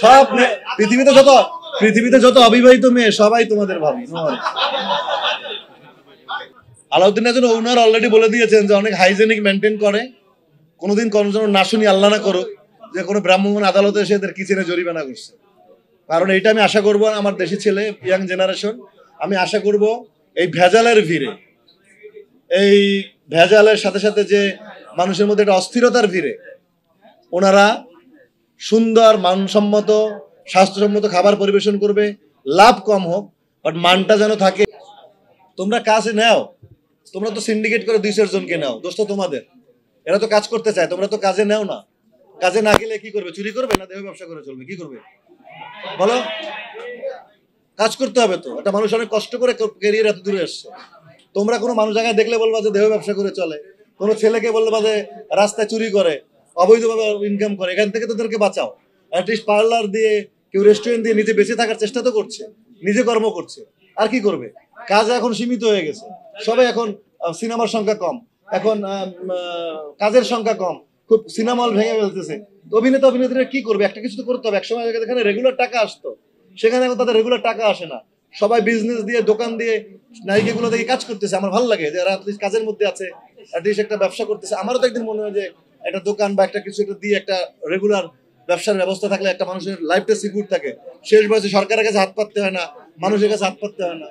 সব পৃথিবীতে যত পৃথিবীতে যত অবিবাহিত মেয়ে সবাই তোমাদের ভাবি আলাউদ্দিন একজন ওনার অলরেডি বলে দিয়েছেন যে অনেক হাইজেনিক মেনটেন করে কোনোদিন কোনো যেন না শুনি আল্লাহ না করো যে কোনো ব্রাহ্মণ আদালতে এসে এদের কিচেনে জরিমানা করছে কারণ এটা আমি আশা করব আমার দেশের ছেলে ইয়াং জেনারেশন আমি আশা করব এই ভেজালের ভিড়ে এই ভেজালের সাথে সাথে যে মানুষের মধ্যে একটা অস্থিরতার ভিড়ে ওনারা সুন্দর মানসম্মত স্বাস্থ্যসম্মত খাবার পরিবেশন করবে লাভ কম হোক বাট মানটা যেন থাকে তোমরা কাজে নাও তোমরা তো সিন্ডিকেট করে দুই জনকে নাও দোস্ত তোমাদের এরা তো কাজ করতে চায় তোমরা তো কাজে নাও না কাজে না গেলে কি করবে চুরি করবে না দেহ ব্যবসা করে চলবে কি করবে বলো কাজ করতে হবে তো একটা মানুষ অনেক কষ্ট করে কেরিয়ার এত দূরে এসছে তোমরা কোনো মানুষ জায়গায় দেখলে বলবা যে দেহ ব্যবসা করে চলে কোনো ছেলেকে বলবা যে রাস্তায় চুরি করে অবৈধভাবে ইনকাম করে এখান থেকে তাদেরকে বাঁচাও অ্যাটলিস্ট পার্লার দিয়ে কেউ রেস্টুরেন্ট দিয়ে নিজে বেঁচে থাকার চেষ্টা তো করছে নিজে কর্ম করছে আর কি করবে কাজ এখন সীমিত হয়ে গেছে সবে এখন সিনেমার সংখ্যা কম এখন কাজের সংখ্যা কম খুব সিনেমা হল ভেঙে ফেলতেছে অভিনেতা অভিনেত্রীরা কি করবে একটা কিছু তো করতে হবে একসময় এখানে রেগুলার টাকা আসতো সেখানে এখন তাদের রেগুলার টাকা আসে না সবাই বিজনেস দিয়ে দোকান দিয়ে নায়িকাগুলো থেকে কাজ করতেছে আমার ভালো লাগে যে কাজের মধ্যে আছে একটা ব্যবসা করতেছে আমারও তো একদিন মনে হয় যে একটা দোকান বা একটা কিছু একটা দিয়ে একটা রেগুলার ব্যবসার ব্যবস্থা থাকলে একটা মানুষের লাইফটা সিকিউর থাকে শেষ বয়সে সরকারের কাছে হাত পাততে হয় না মানুষের কাছে হাত পাততে হয় না